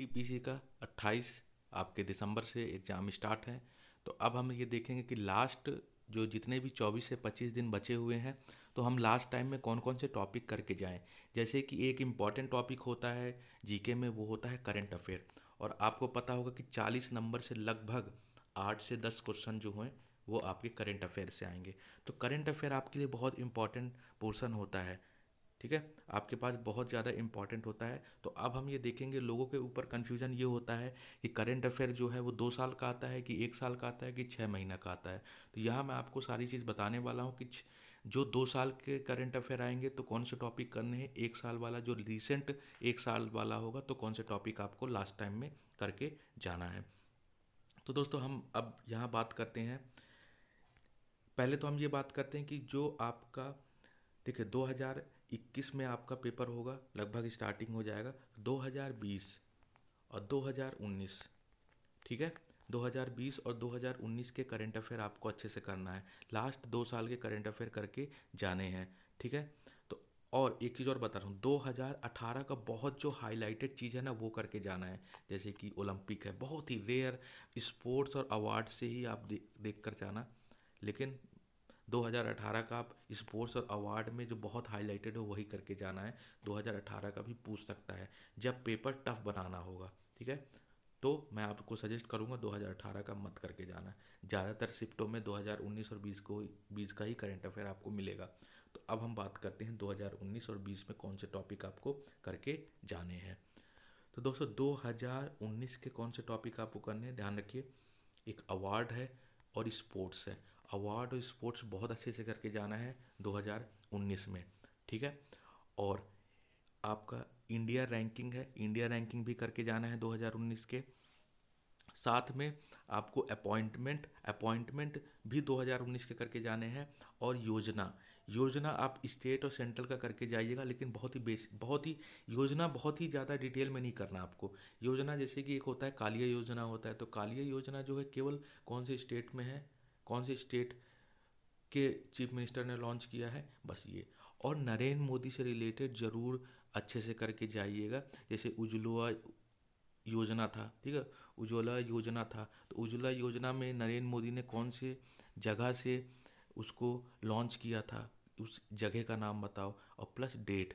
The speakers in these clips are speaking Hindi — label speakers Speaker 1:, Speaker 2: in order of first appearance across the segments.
Speaker 1: एनटीपीसी का 28 आपके दिसंबर से एग्ज़ाम स्टार्ट है तो अब हम ये देखेंगे कि लास्ट जो जितने भी 24 से 25 दिन बचे हुए हैं तो हम लास्ट टाइम में कौन कौन से टॉपिक करके जाएं जैसे कि एक इम्पॉर्टेंट टॉपिक होता है जीके में वो होता है करेंट अफेयर और आपको पता होगा कि 40 नंबर से लगभग आठ से दस क्वेश्चन जो हैं वो आपके करेंट अफेयर से आएंगे तो करेंट अफेयर आपके लिए बहुत इंपॉर्टेंट पोर्सन होता है ठीक है आपके पास बहुत ज़्यादा इंपॉर्टेंट होता है तो अब हम ये देखेंगे लोगों के ऊपर कन्फ्यूजन ये होता है कि करेंट अफेयर जो है वो दो साल का आता है कि एक साल का आता है कि छः महीना का आता है तो यहाँ मैं आपको सारी चीज़ बताने वाला हूँ कि जो दो साल के करंट अफेयर आएंगे तो कौन से टॉपिक करने हैं एक साल वाला जो रिसेंट एक साल वाला होगा तो कौन से टॉपिक आपको लास्ट टाइम में करके जाना है तो दोस्तों हम अब यहाँ बात करते हैं पहले तो हम ये बात करते हैं कि जो आपका देखिए 2021 में आपका पेपर होगा लगभग स्टार्टिंग हो जाएगा 2020 और 2019 ठीक है 2020 और 2019 के करंट अफेयर आपको अच्छे से करना है लास्ट दो साल के करंट अफेयर करके जाने हैं ठीक है तो और एक चीज़ और बता रहा हूँ 2018 का बहुत जो हाईलाइटेड चीज़ है ना वो करके जाना है जैसे कि ओलंपिक है बहुत ही रेयर स्पोर्ट्स और अवार्ड से ही आप दे, देख कर जाना लेकिन 2018 का आप स्पोर्ट्स और अवार्ड में जो बहुत हाईलाइटेड हो वही करके जाना है 2018 का भी पूछ सकता है जब पेपर टफ बनाना होगा ठीक है तो मैं आपको सजेस्ट करूंगा 2018 का मत करके जाना ज़्यादातर शिफ्टों में 2019 और 20 को बीस का ही करंट अफेयर आपको मिलेगा तो अब हम बात करते हैं 2019 और 20 में कौन से टॉपिक आपको करके जाने हैं तो दोस्तों 2019 के कौन से टॉपिक आपको करने हैं ध्यान रखिए एक अवार्ड है और स्पोर्ट्स है अवार्ड और स्पोर्ट्स बहुत अच्छे से करके जाना है 2019 में ठीक है और आपका इंडिया रैंकिंग है इंडिया रैंकिंग भी करके जाना है 2019 के साथ में आपको अपॉइंटमेंट अपॉइंटमेंट भी 2019 के करके जाने हैं और योजना योजना आप स्टेट और सेंट्रल का करके जाइएगा लेकिन बहुत ही बेस बहुत ही योजना बहुत ही ज़्यादा डिटेल में नहीं करना आपको योजना जैसे कि एक होता है कालिया योजना होता है तो कालिया योजना जो है केवल कौन से स्टेट में है कौन से स्टेट के चीफ मिनिस्टर ने लॉन्च किया है बस ये और नरेंद्र मोदी से रिलेटेड ज़रूर अच्छे से करके जाइएगा जैसे उज्ज्वला योजना था ठीक है उज्ज्वला योजना था तो उज्ज्वला योजना में नरेंद्र मोदी ने कौन से जगह से उसको लॉन्च किया था उस जगह का नाम बताओ और प्लस डेट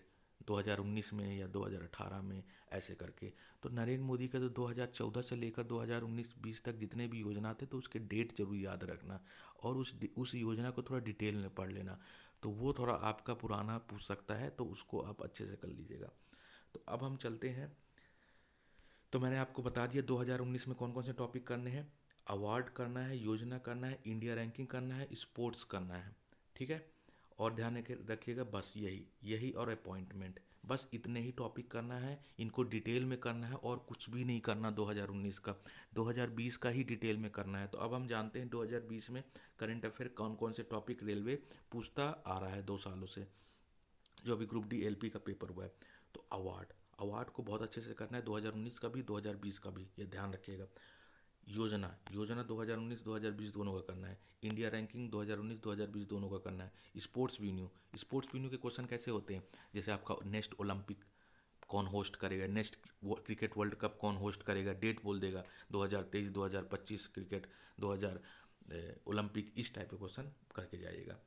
Speaker 1: 2019 में या 2018 में ऐसे करके तो नरेंद्र मोदी का तो 2014 से लेकर 2019-20 तक जितने भी योजना थे तो उसके डेट जरूर याद रखना और उस उस योजना को थोड़ा डिटेल में पढ़ लेना तो वो थोड़ा आपका पुराना पूछ सकता है तो उसको आप अच्छे से कर लीजिएगा तो अब हम चलते हैं तो मैंने आपको बता दिया 2019 में कौन कौन से टॉपिक करने हैं अवार्ड करना है योजना करना है इंडिया रैंकिंग करना है स्पोर्ट्स करना है ठीक है और ध्यान रखिएगा बस यही यही और अपॉइंटमेंट बस इतने ही टॉपिक करना है इनको डिटेल में करना है और कुछ भी नहीं करना 2019 का 2020 का ही डिटेल में करना है तो अब हम जानते हैं 2020 में करंट अफेयर कौन कौन से टॉपिक रेलवे पूछता आ रहा है दो सालों से जो अभी ग्रुप डी एल का पेपर हुआ है तो अवार्ड अवार्ड को बहुत अच्छे से करना है 2019 का भी 2020 का भी ये ध्यान रखिएगा योजना योजना 2019-2020 दोनों का करना है इंडिया रैंकिंग 2019-2020 दोनों का करना है स्पोर्ट्स वीन्यू स्पोर्ट्स वीन्यू के क्वेश्चन कैसे होते हैं जैसे आपका नेक्स्ट ओलंपिक कौन होस्ट करेगा नेक्स्ट क्रिकेट वर्ल्ड कप कौन होस्ट करेगा डेट बोल देगा 2023 2025 क्रिकेट 2000 ओलंपिक इस टाइप के क्वेश्चन करके जाइएगा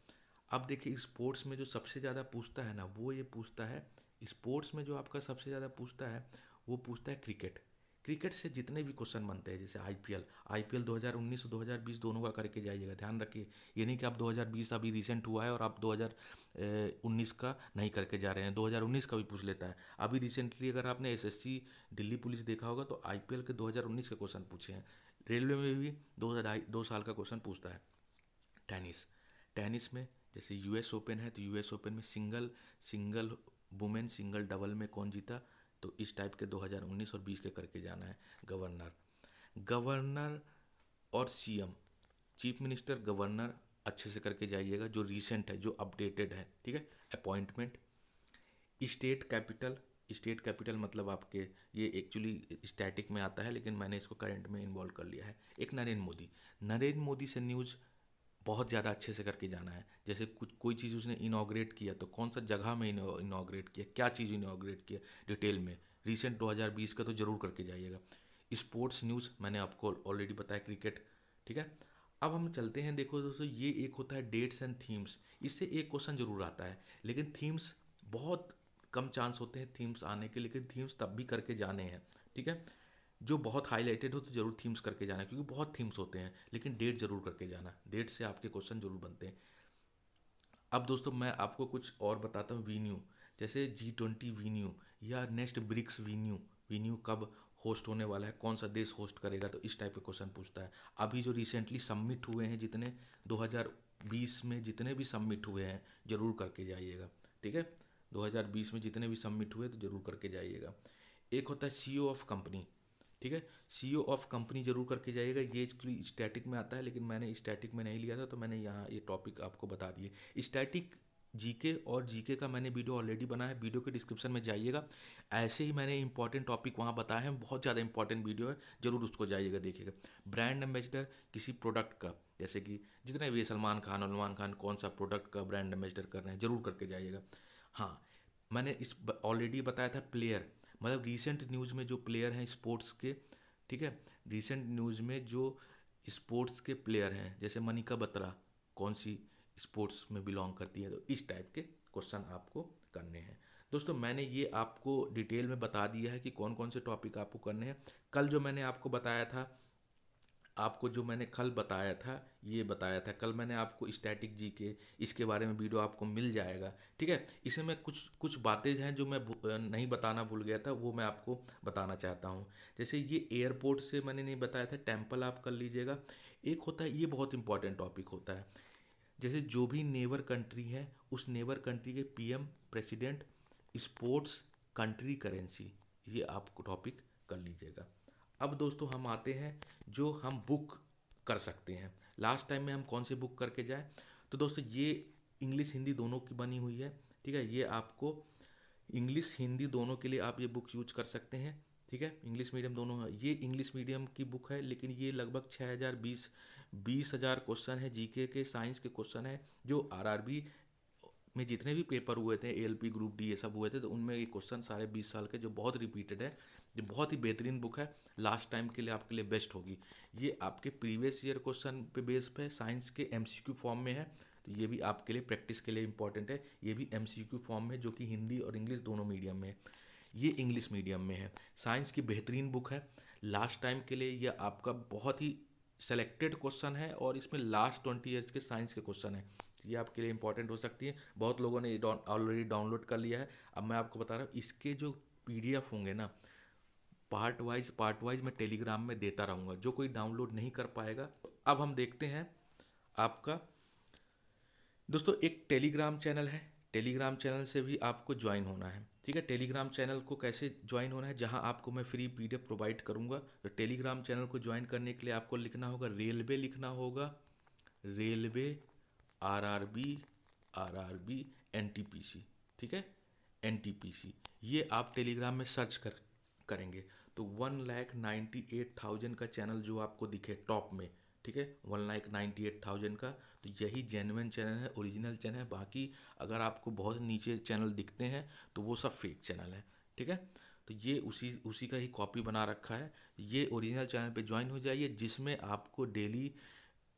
Speaker 1: अब देखिए स्पोर्ट्स में जो सबसे ज़्यादा पूछता है ना वो ये पूछता है स्पोर्ट्स में जो आपका सबसे ज़्यादा पूछता है वो पूछता है क्रिकेट क्रिकेट से जितने भी क्वेश्चन बनते हैं जैसे आईपीएल आईपीएल 2019 2020 दोनों का करके जाइएगा ध्यान रखिए ये नहीं कि आप 2020 अभी रिसेंट हुआ है और आप 2019 का नहीं करके जा रहे हैं 2019 का भी पूछ लेता है अभी रिसेंटली अगर आपने सी दिल्ली पुलिस देखा होगा तो आई के दो के क्वेश्चन पूछे हैं रेलवे में भी दो ढाई दो साल का क्वेश्चन पूछता है टेनिस टेनिस में जैसे यूएस ओपन है तो यूएस ओपन में single single women single double में कौन जीता तो इस टाइप के 2019 और 20 के करके जाना है गवर्नर गवर्नर और सीएम चीफ मिनिस्टर गवर्नर अच्छे से करके जाइएगा जो रीसेंट है जो अपडेटेड है ठीक है appointment state capital state capital मतलब आपके ये एक्चुअली स्टैटिक में आता है लेकिन मैंने इसको करंट में इन्वॉल्व कर लिया है एक नरेंद्र मोदी नरेंद्र मोदी से न्यूज़ बहुत ज़्यादा अच्छे से करके जाना है जैसे कुछ कोई चीज़ उसने इनाग्रेट किया तो कौन सा जगह में इनाग्रेट किया क्या चीज़ इनाग्रेट किया डिटेल में रिसेंट 2020 का तो ज़रूर करके जाइएगा स्पोर्ट्स न्यूज़ मैंने आपको ऑलरेडी बताया क्रिकेट ठीक है अब हम चलते हैं देखो दोस्तों ये एक होता है डेट्स एंड थीम्स इससे एक क्वेश्चन ज़रूर आता है लेकिन थीम्स बहुत कम चांस होते हैं थीम्स आने के लेकिन थीम्स तब भी करके जाने हैं ठीक है जो बहुत हाईलाइटेड हो तो जरूर थीम्स करके जाना क्योंकि बहुत थीम्स होते हैं लेकिन डेट जरूर करके जाना डेट से आपके क्वेश्चन जरूर बनते हैं अब दोस्तों मैं आपको कुछ और बताता हूँ वीन्यू जैसे जी ट्वेंटी वीन्यू या नेक्स्ट ब्रिक्स वीन्यू वीन्यू कब होस्ट होने वाला है कौन सा देश होस्ट करेगा तो इस टाइप के क्वेश्चन पूछता है अभी जो रिसेंटली सबमिट हुए हैं जितने 2020 में जितने भी सबमिट हुए हैं जरूर करके जाइएगा ठीक है 2020 में जितने भी सबमिट हुए तो जरूर करके जाइएगा एक होता है सी ऑफ कंपनी ठीक है सी ऑफ कंपनी जरूर करके जाइएगा ये एक्चुअली स्टैटिक में आता है लेकिन मैंने स्टैटिक में नहीं लिया था तो मैंने यहाँ ये टॉपिक आपको बता दिए स्टैटिक जीके और जीके का मैंने वीडियो ऑलरेडी बनाया है वीडियो के डिस्क्रिप्शन में जाइएगा ऐसे ही मैंने इंपॉर्टेंट टॉपिक वहाँ बताए हैं बहुत ज़्यादा इंपॉर्टेंट वीडियो है जरूर उसको जाइएगा देखिएगा ब्रांड एम्बेसडर किसी प्रोडक्ट का जैसे कि जितने भी सलमान खान सलमान खान कौन सा प्रोडक्ट का ब्रांड एम्बेसडर कर रहे हैं जरूर करके जाइएगा हाँ मैंने इस ऑलरेडी बताया था प्लेयर मतलब रिसेंट न्यूज़ में जो प्लेयर हैं स्पोर्ट्स के ठीक है रिसेंट न्यूज़ में जो स्पोर्ट्स के प्लेयर हैं जैसे मनिका बत्रा कौन सी स्पोर्ट्स में बिलोंग करती है तो इस टाइप के क्वेश्चन आपको करने हैं दोस्तों मैंने ये आपको डिटेल में बता दिया है कि कौन कौन से टॉपिक आपको करने हैं कल जो मैंने आपको बताया था आपको जो मैंने कल बताया था ये बताया था कल मैंने आपको स्टैटिक जी के इसके बारे में वीडियो आपको मिल जाएगा ठीक है इसे में कुछ कुछ बातें हैं जो मैं नहीं बताना भूल गया था वो मैं आपको बताना चाहता हूँ जैसे ये एयरपोर्ट से मैंने नहीं बताया था टेम्पल आप कर लीजिएगा एक होता है ये बहुत इंपॉर्टेंट टॉपिक होता है जैसे जो भी नेवर कंट्री है उस नेबर कंट्री के P president sports country currency ये आपको टॉपिक कर लीजिएगा अब दोस्तों हम आते हैं जो हम बुक कर सकते हैं लास्ट टाइम में हम कौन सी बुक करके जाए तो दोस्तों ये इंग्लिश हिंदी दोनों की बनी हुई है ठीक है ये आपको इंग्लिश हिंदी दोनों के लिए आप ये बुक यूज कर सकते हैं ठीक है इंग्लिश मीडियम दोनों है ये इंग्लिश मीडियम की बुक है लेकिन ये लगभग छः हज़ार बीस बीस हज़ार क्वेश्चन है जीके के साइंस के क्वेश्चन है जो आरआरबी में जितने भी पेपर हुए थे एल पी ग्रुप डी ये सब हुए थे तो उनमें ये क्वेश्चन सारे बीस साल के जो बहुत रिपीटेड है जो बहुत ही बेहतरीन बुक है लास्ट टाइम के लिए आपके लिए बेस्ट होगी ये आपके प्रीवियस ईयर क्वेश्चन पे बेस पे साइंस के एम फॉर्म में है तो ये भी आपके लिए प्रैक्टिस के लिए इंपॉर्टेंट है ये भी एम फॉर्म में जो कि हिंदी और इंग्लिश दोनों मीडियम में है ये इंग्लिश मीडियम में है साइंस की बेहतरीन बुक है लास्ट टाइम के लिए यह आपका बहुत ही सेलेक्टेड क्वेश्चन है और इसमें लास्ट ट्वेंटी ईयर्स के साइंस के क्वेश्चन है ये आपके लिए इंपॉर्टेंट हो सकती है बहुत लोगों ने ऑलरेडी डाउनलोड कर लिया है अब मैं आपको बता रहा हूँ इसके जो पी होंगे ना पार्ट वाइज पार्ट वाइज मैं टेलीग्राम में देता रहूँगा जो कोई डाउनलोड नहीं कर पाएगा अब हम देखते हैं आपका दोस्तों एक टेलीग्राम चैनल है टेलीग्राम चैनल से भी आपको ज्वाइन होना है ठीक है टेलीग्राम चैनल को कैसे ज्वाइन होना है जहां आपको मैं फ्री पीडीएफ प्रोवाइड करूंगा तो टेलीग्राम चैनल को ज्वाइन करने के लिए आपको लिखना होगा रेलवे लिखना होगा रेलवे आरआरबी आरआरबी एनटीपीसी ठीक है एनटीपीसी ये आप टेलीग्राम में सर्च कर करेंगे तो one lakh ninety eight thousand का चैनल जो आपको दिखे टॉप में ठीक है one lakh ninety eight thousand का तो यही जेनुअन चैनल है ओरिजिनल चैनल है बाकी अगर आपको बहुत नीचे चैनल दिखते हैं तो वो सब फेक चैनल है ठीक है तो ये उसी उसी का ही कॉपी बना रखा है ये ओरिजिनल चैनल पे ज्वाइन हो जाइए जिसमें आपको daily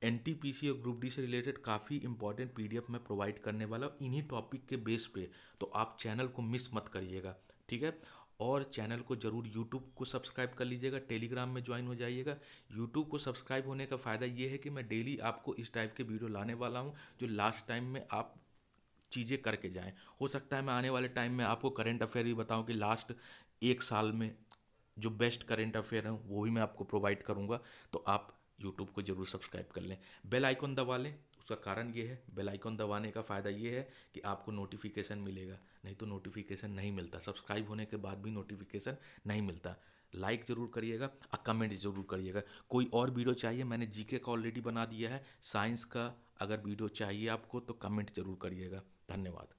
Speaker 1: N T P C और ग्रुप डी से रिलेटेड काफ़ी इंपॉर्टेंट पी डी एफ मैं प्रोवाइड करने वाला हूँ इन्हीं टॉपिक के बेस पे तो आप चैनल को मिस मत करिएगा ठीक है और चैनल को ज़रूर यूट्यूब को सब्सक्राइब कर लीजिएगा टेलीग्राम में ज्वाइन हो जाइएगा यूट्यूब को सब्सक्राइब होने का फ़ायदा ये है कि मैं डेली आपको इस टाइप के वीडियो लाने वाला हूँ जो लास्ट टाइम में आप चीज़ें करके जाएं हो सकता है मैं आने वाले टाइम में आपको करंट अफेयर भी बताऊँ कि लास्ट एक साल में जो बेस्ट करेंट अफेयर हैं वो भी मैं आपको प्रोवाइड करूँगा तो आप यूट्यूब को जरूर सब्सक्राइब कर लें बेल आइकॉन दबा लें उसका कारण ये है बेल आइकॉन दबाने का फ़ायदा ये है कि आपको नोटिफिकेशन मिलेगा नहीं तो नोटिफिकेशन नहीं मिलता सब्सक्राइब होने के बाद भी नोटिफिकेशन नहीं मिलता लाइक ज़रूर करिएगा और कमेंट ज़रूर करिएगा कोई और वीडियो चाहिए मैंने जीके का ऑलरेडी बना दिया है साइंस का अगर वीडियो चाहिए आपको तो कमेंट ज़रूर करिएगा धन्यवाद